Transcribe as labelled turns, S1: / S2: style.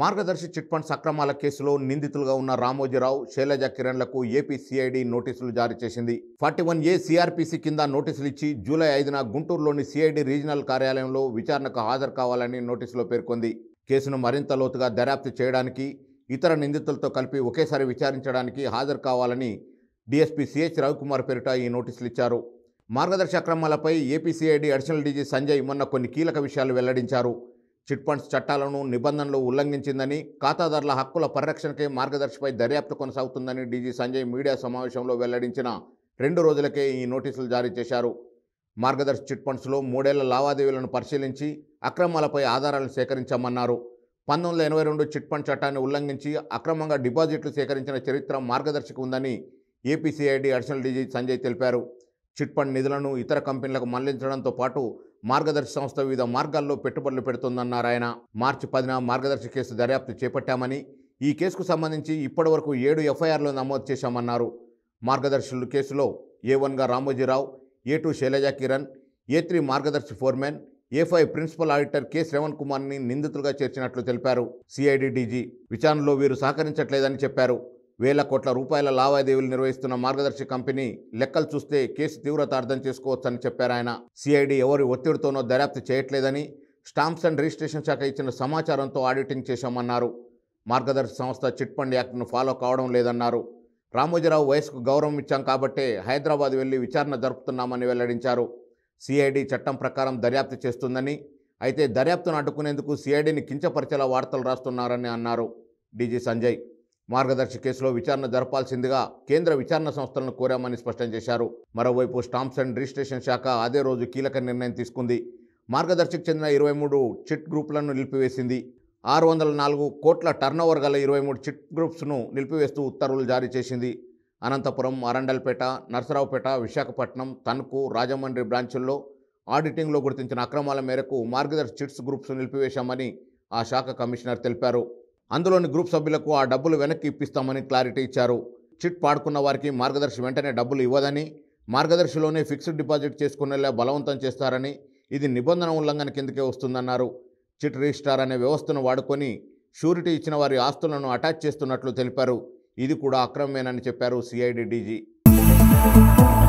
S1: మార్గదర్శి chit funds అక్రమాల కేసులో నిందితులుగా ఉన్న రామోజీరావు శైలజ కిరణ్లకు ఏపీ సిఐడి నోటీసులు జారీ చేసింది ఫార్టీ వన్ ఏ సిఆర్పిసి కింద నోటీసులు ఇచ్చి జూలై ఐదున గుంటూరులోని సిఐడి రీజనల్ కార్యాలయంలో విచారణకు హాజరు కావాలని నోటీసులో పేర్కొంది కేసును మరింత లోతుగా దర్యాప్తు చేయడానికి ఇతర నిందితులతో కలిపి ఒకేసారి విచారించడానికి హాజరు కావాలని డీఎస్పీ సిహెచ్ రవికుమార్ పేరిట ఈ నోటీసులు ఇచ్చారు మార్గదర్శి అక్రమాలపై ఏపీసీఐడి అడిషనల్ డీజీ సంజయ్ మొన్న కొన్ని కీలక విషయాలు వెల్లడించారు చిట్ ఫండ్స్ చట్టాలను నిబంధనలు ఉల్లంఘించిందని ఖాతాదారుల హక్కుల పరిరక్షణకై మార్గదర్శిపై దర్యాప్తు కొనసాగుతుందని డీజీ సంజయ్ మీడియా సమావేశంలో వెల్లడించిన రెండు రోజులకే ఈ నోటీసులు జారీ చేశారు మార్గదర్శి చిట్ ఫండ్స్లో మూడేళ్ల లావాదేవీలను పరిశీలించి అక్రమాలపై ఆధారాలను సేకరించామన్నారు పంతొమ్మిది వందల ఎనభై రెండు చిట్ ఫండ్ చట్టాన్ని ఉల్లంఘించి అక్రమంగా డిపాజిట్లు సేకరించిన చరిత్ర మార్గదర్శకు ఉందని ఏపీసీఐడి అడిషనల్ డీజీ సంజయ్ తెలిపారు చిట్ ఫండ్ నిధులను ఇతర కంపెనీలకు మళ్లించడంతో పాటు మార్గదర్శి సంస్థ వివిధ మార్గాల్లో పెట్టుబడులు పెడుతోందన్నారు ఆయన మార్చి పదిన మార్గదర్శి కేసు దర్యాప్తు చేపట్టామని ఈ కేసుకు సంబంధించి ఇప్పటి వరకు ఏడు ఎఫ్ఐఆర్లు నమోదు చేశామన్నారు మార్గదర్శులు కేసులో ఏ వన్గా Ramoji Rao A two Shailaja Kiran A three Margadarsi foreman A five principal auditor K Shravan కుమార్ని నిందితులుగా చేర్చినట్లు తెలిపారు సిఐడి డీజీ విచారణలో వీరు సహకరించట్లేదని చెప్పారు వేల కోట్ల రూపాయల లావాదేవీలు నిర్వహిస్తున్న మార్గదర్శి కంపెనీ లెక్కలు చూస్తే కేసు తీవ్రత అర్థం చేసుకోవచ్చని చెప్పారు ఆయన సిఐడి ఎవరి ఒత్తిడితోనో దర్యాప్తు చేయట్లేదని స్టాంప్స్ అండ్ రిజిస్ట్రేషన్ శాఖ ఇచ్చిన సమాచారంతో ఆడిటింగ్ చేశామన్నారు మార్గదర్శి సంస్థ చిట్ ఫండ్ యాక్ట్ను ఫాలో కావడం లేదన్నారు రామోజీరావు వయసుకు గౌరవం ఇచ్చాం కాబట్టే హైదరాబాద్ వెళ్ళి విచారణ జరుపుతున్నామని వెల్లడించారు సిఐడి చట్టం ప్రకారం దర్యాప్తు చేస్తుందని అయితే దర్యాప్తును అడ్డుకునేందుకు సిఐడిని కించపరిచేలా వార్తలు రాస్తున్నారని అన్నారు డీజీ సంజయ్ మార్గదర్శి కేసులో విచారణ జరపాల్సిందిగా కేంద్ర విచారణ సంస్థలను కోరామని స్పష్టం చేశారు మరోవైపు స్టాంప్స్ అండ్ రిజిస్ట్రేషన్ శాఖ అదే రోజు కీలక నిర్ణయం తీసుకుంది మార్గదర్శికి చెందిన ఇరవై మూడు చిట్ గ్రూపులను నిలిపివేసింది ఆరు వందల నాలుగు కోట్ల టర్నోవర్ గల ఇరవై మూడు చిట్ గ్రూప్స్ను నిలిపివేస్తూ ఉత్తర్వులు జారీ చేసింది అనంతపురం అరండల్పేట నర్సరావుపేట విశాఖపట్నం తణుకు రాజమండ్రి బ్రాంచుల్లో ఆడిటింగ్లో గుర్తించిన అక్రమాల మేరకు మార్గదర్శి చిట్స్ గ్రూప్స్ నిలిపివేశామని ఆ శాఖ కమిషనర్ తెలిపారు అందులోని గ్రూప్ సభ్యులకు ఆ డబ్బులు వెనక్కి ఇప్పిస్తామని క్లారిటీ ఇచ్చారు చిట్ పాడుకున్న వారికి మార్గదర్శి వెంటనే డబ్బులు ఇవ్వదని మార్గదర్శిలోనే ఫిక్స్డ్ డిపాజిట్ చేసుకునేలా బలవంతం చేస్తారని ఇది నిబంధన ఉల్లంఘన కిందకే వస్తుందన్నారు చిట్ రిజిస్టార్ అనే వ్యవస్థను వాడుకొని షూరిటీ ఇచ్చిన వారి ఆస్తులను అటాచ్ చేస్తున్నట్లు తెలిపారు ఇది కూడా అక్రమమేనని చెప్పారు సిఐడి డీజీ